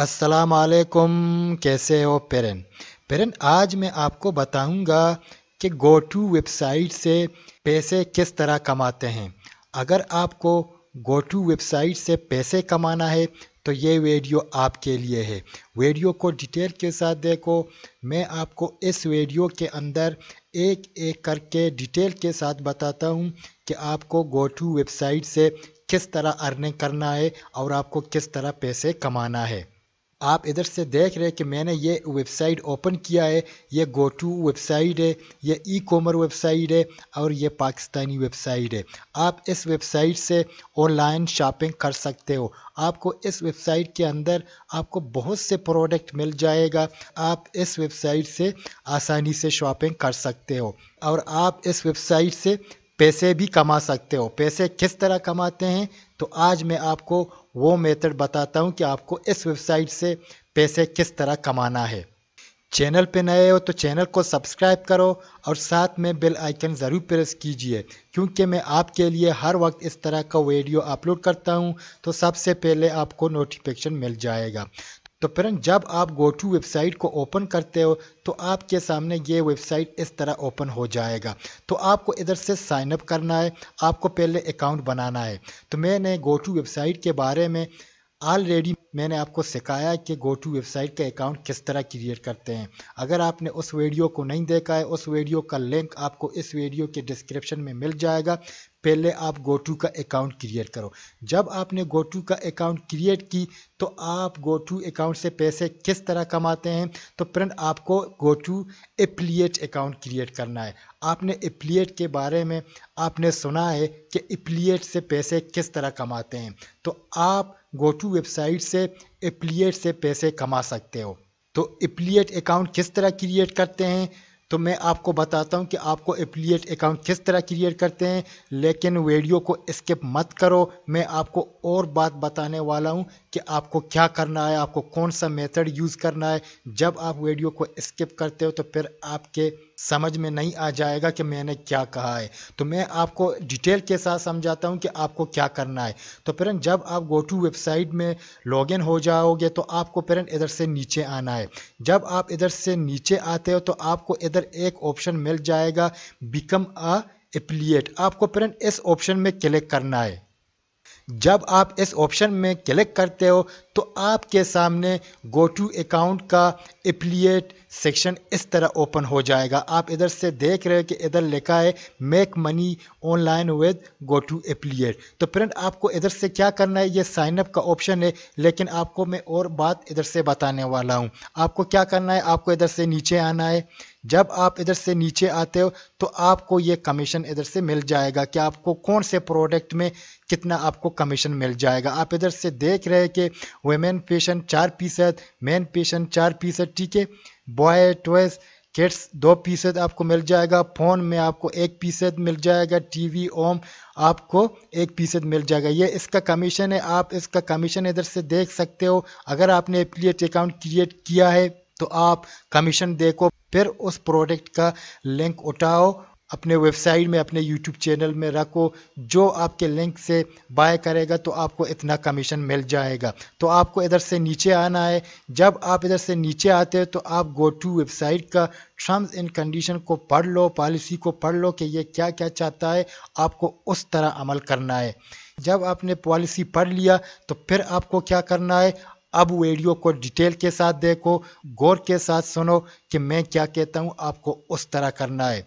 अस्सलाम वालेकुम कैसे हो पेरन पेरन आज मैं आपको बताऊंगा कि गो टू वेबसाइट से पैसे किस तरह कमाते हैं अगर आपको गो टू वेबसाइट से पैसे कमाना है तो ये वीडियो आपके लिए है वीडियो को डिटेल के साथ देखो मैं आपको इस वीडियो के अंदर एक एक करके डिटेल के साथ बताता हूँ कि आपको गो टू वेबसाइट से किस तरह अर्निंग करना है और आपको किस तरह पैसे कमाना है आप इधर से देख रहे हैं कि मैंने ये वेबसाइट ओपन किया है ये गो टू वेबसाइट है ये ई कॉमर वेबसाइट है और ये पाकिस्तानी वेबसाइट है आप इस वेबसाइट से ऑनलाइन शॉपिंग कर सकते हो आपको इस वेबसाइट के अंदर आपको बहुत से प्रोडक्ट मिल जाएगा आप इस वेबसाइट से आसानी से शॉपिंग कर सकते हो और आप इस वेबसाइट से पैसे भी कमा सकते हो पैसे किस तरह कमाते हैं तो आज मैं आपको वो मेथड बताता हूँ कि आपको इस वेबसाइट से पैसे किस तरह कमाना है चैनल पे नए हो तो चैनल को सब्सक्राइब करो और साथ में बेल आइकन ज़रूर प्रेस कीजिए क्योंकि मैं आपके लिए हर वक्त इस तरह का वीडियो अपलोड करता हूँ तो सबसे पहले आपको नोटिफिकेशन मिल जाएगा तो फिर जब आप गो टू वेबसाइट को ओपन करते हो तो आपके सामने ये वेबसाइट इस तरह ओपन हो जाएगा तो आपको इधर से साइन अप करना है आपको पहले अकाउंट बनाना है तो मैंने गो टू वेबसाइट के बारे में ऑलरेडी मैंने आपको सिखाया कि गो टू वेबसाइट का अकाउंट किस तरह क्रिएट करते हैं अगर आपने उस वीडियो को नहीं देखा है उस वीडियो का लिंक आपको इस वीडियो के डिस्क्रिप्शन में मिल जाएगा पहले आप गोटू का अकाउंट क्रिएट करो जब आपने गोटू का अकाउंट क्रिएट की तो आप गोटू अकाउंट से पैसे किस तरह कमाते हैं तो फ्रेंड आपको गोटू एप्लीट अकाउंट क्रिएट करना है आपने एप्लीट के बारे में आपने सुना है कि एप्लीट से पैसे किस तरह कमाते हैं तो आप गोटू वेबसाइट से एप्लीट से पैसे कमा सकते हो तो एप्लीट अकाउंट किस तरह क्रिएट करते हैं तो मैं आपको बताता हूँ कि आपको एप्लीट अकाउंट किस तरह क्रिएट करते हैं लेकिन वीडियो को स्किप मत करो मैं आपको और बात बताने वाला हूँ कि आपको क्या करना है आपको कौन सा मेथड यूज़ करना है जब आप वीडियो को स्किप करते हो तो फिर आपके समझ में नहीं आ जाएगा कि मैंने क्या कहा है तो मैं आपको डिटेल के साथ समझाता हूँ कि आपको क्या करना है तो फिर जब आप गो टू वेबसाइट में लॉगिन हो जाओगे तो आपको फिर इधर से नीचे आना है जब आप इधर से नीचे आते हो तो आपको इधर एक ऑप्शन मिल जाएगा बिकम अ एप्लीट आपको फिर इस ऑप्शन में क्लिक करना है जब आप इस ऑप्शन में क्लिक करते हो तो आपके सामने गो टू अकाउंट का एप्लीट सेक्शन इस तरह ओपन हो जाएगा आप इधर से देख रहे हो कि इधर लिखा है make money online with go to affiliate तो फ्रेंड आपको इधर से क्या करना है ये साइनअप का ऑप्शन है लेकिन आपको मैं और बात इधर से बताने वाला हूँ आपको क्या करना है आपको इधर से नीचे आना है जब आप इधर से नीचे आते हो तो आपको ये कमीशन इधर से मिल जाएगा कि आपको कौन से प्रोडक्ट में कितना आपको कमीशन मिल जाएगा आप इधर से देख रहे हैं कि वेमेन पेशेंट चार फीसद मेन पेशेंट चार फीसद ठीक है बॉय टॉयस किड्स दो पीसेज आपको मिल जाएगा फ़ोन में आपको एक पीसेज मिल जाएगा टीवी ओम आपको एक पीसेज मिल जाएगा ये इसका कमीशन है आप इसका कमीशन इधर से देख सकते हो अगर आपने एप्लीट अकाउंट क्रिएट किया है तो आप कमीशन देखो फिर उस प्रोडक्ट का लिंक उठाओ अपने वेबसाइट में अपने यूट्यूब चैनल में रखो जो आपके लिंक से बाय करेगा तो आपको इतना कमीशन मिल जाएगा तो आपको इधर से नीचे आना है जब आप इधर से नीचे आते हो तो आप गो टू वेबसाइट का टर्म्स एंड कंडीशन को पढ़ लो पॉलिसी को पढ़ लो कि ये क्या क्या चाहता है आपको उस तरह अमल करना है जब आपने पॉलिसी पढ़ लिया तो फिर आपको क्या करना है अब वीडियो को डिटेल के साथ देखो गौर के साथ सुनो कि मैं क्या कहता हूँ आपको उस तरह करना है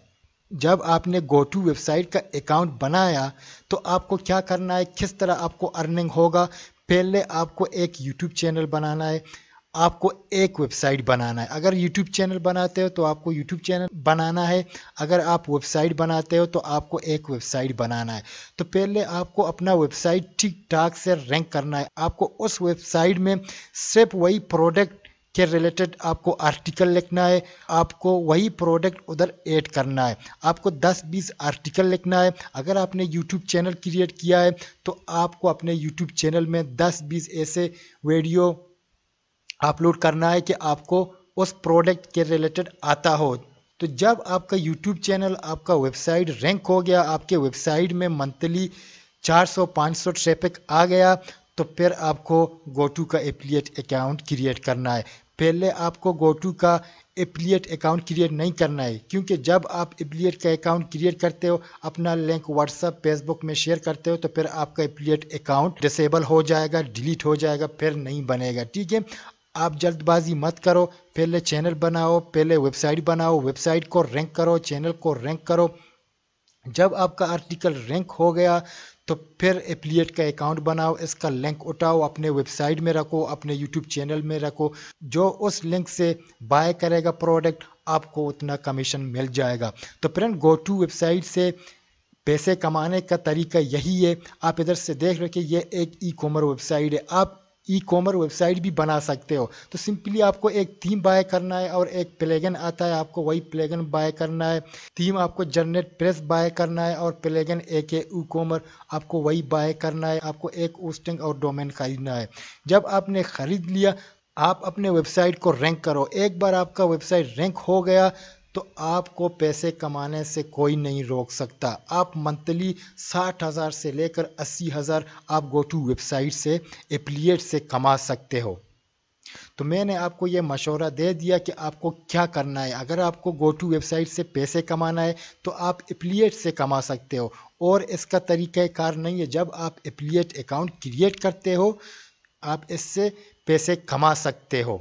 जब आपने गोटू वेबसाइट का अकाउंट बनाया तो आपको क्या करना है किस तरह आपको अर्निंग होगा पहले आपको एक यूट्यूब चैनल बनाना है आपको एक वेबसाइट बनाना है अगर यूट्यूब चैनल बनाते हो तो आपको यूट्यूब चैनल बनाना है अगर आप वेबसाइट बनाते हो तो आपको एक वेबसाइट बनाना है तो पहले आपको अपना वेबसाइट ठीक ठाक से रैंक करना है आपको उस वेबसाइट में सिर्फ वही प्रोडक्ट के रिलेटेड आपको आर्टिकल लिखना है आपको वही प्रोडक्ट उधर ऐड करना है आपको 10-20 आर्टिकल लिखना है अगर आपने यूट्यूब चैनल क्रिएट किया है तो आपको अपने यूट्यूब चैनल में 10-20 ऐसे वीडियो अपलोड करना है कि आपको उस प्रोडक्ट के रिलेटेड आता हो तो जब आपका यूट्यूब चैनल आपका वेबसाइट रैंक हो गया आपके वेबसाइट में मंथली 400-500 ट्रैफिक आ गया तो फिर आपको गोटू का एप्लीट अकाउंट क्रिएट करना है पहले आपको गोटू का एप्लीट अकाउंट क्रिएट नहीं करना है क्योंकि जब आप एप्लीट का अकाउंट क्रिएट करते हो अपना लिंक व्हाट्सअप फेसबुक में शेयर करते हो तो फिर आपका एप्लीट अकाउंट डिसेबल हो जाएगा डिलीट हो जाएगा फिर नहीं बनेगा ठीक है आप जल्दबाजी मत करो पहले चैनल बनाओ पहले वेबसाइट बनाओ वेबसाइट को रैंक करो चैनल को रैंक करो जब आपका आर्टिकल रैंक हो गया तो फिर एप्लीट का अकाउंट बनाओ इसका लिंक उठाओ अपने वेबसाइट में रखो अपने यूट्यूब चैनल में रखो जो उस लिंक से बाय करेगा प्रोडक्ट आपको उतना कमीशन मिल जाएगा तो फ्रेंड गो टू वेबसाइट से पैसे कमाने का तरीका यही है आप इधर से देख रहे ये एक ई कॉमर्स वेबसाइट है आप ई कॉमर्स वेबसाइट भी बना सकते हो तो सिंपली आपको एक थीम बाय करना है और एक प्लेगन आता है आपको वही प्लेगन बाय करना है थीम आपको जनरेट प्रेस बाय करना है और प्लेगन एक ई कॉमर आपको वही बाय करना है आपको एक होस्टिंग और डोमेन खरीदना है जब आपने खरीद लिया आप अपने वेबसाइट को रैंक करो एक बार आपका वेबसाइट रैंक हो गया तो आपको पैसे कमाने से कोई नहीं रोक सकता आप मंथली साठ हज़ार से लेकर अस्सी हज़ार आप गो टू वेबसाइट से एप्लीट से कमा सकते हो तो मैंने आपको ये मशवरा दे दिया कि आपको क्या करना है अगर आपको गो टू वेबसाइट से पैसे कमाना है तो आप एप्लीट से कमा सकते हो और इसका कार नहीं है जब आप एप्लीट अकाउंट क्रिएट करते हो आप इससे पैसे कमा सकते हो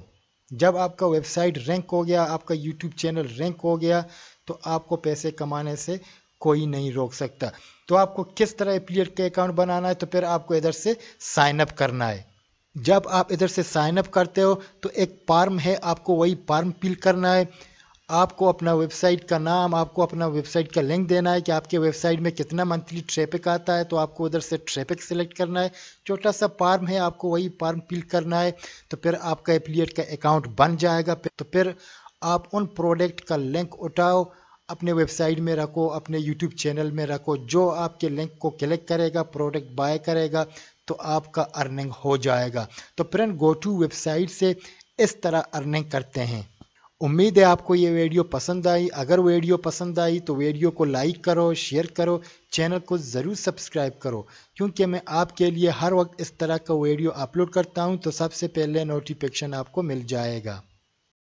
जब आपका वेबसाइट रैंक हो गया आपका यूट्यूब चैनल रैंक हो गया तो आपको पैसे कमाने से कोई नहीं रोक सकता तो आपको किस तरह एफिलिएट का अकाउंट बनाना है तो फिर आपको इधर से साइन अप करना है जब आप इधर से साइन अप करते हो तो एक फार्म है आपको वही फार्म फिल करना है आपको अपना वेबसाइट का नाम आपको अपना वेबसाइट का लिंक देना है कि आपके वेबसाइट में कितना मंथली ट्रैफिक आता है तो आपको उधर से ट्रैफिक सेलेक्ट करना है छोटा सा फार्म है आपको वही फार्म फिल करना है तो फिर आपका एप्लीट का अकाउंट बन जाएगा तो फिर आप उन प्रोडक्ट का लिंक उठाओ अपने वेबसाइट में रखो अपने यूट्यूब चैनल में रखो जो आपके लिंक को क्लिक करेगा प्रोडक्ट बाय करेगा तो आपका अर्निंग हो जाएगा तो फ्रेंड गो टू वेबसाइट से इस तरह अर्निंग करते हैं उम्मीद है आपको ये वीडियो पसंद आई अगर वीडियो पसंद आई तो वीडियो को लाइक करो शेयर करो चैनल को ज़रूर सब्सक्राइब करो क्योंकि मैं आपके लिए हर वक्त इस तरह का वीडियो अपलोड करता हूँ तो सबसे पहले नोटिफिकेशन आपको मिल जाएगा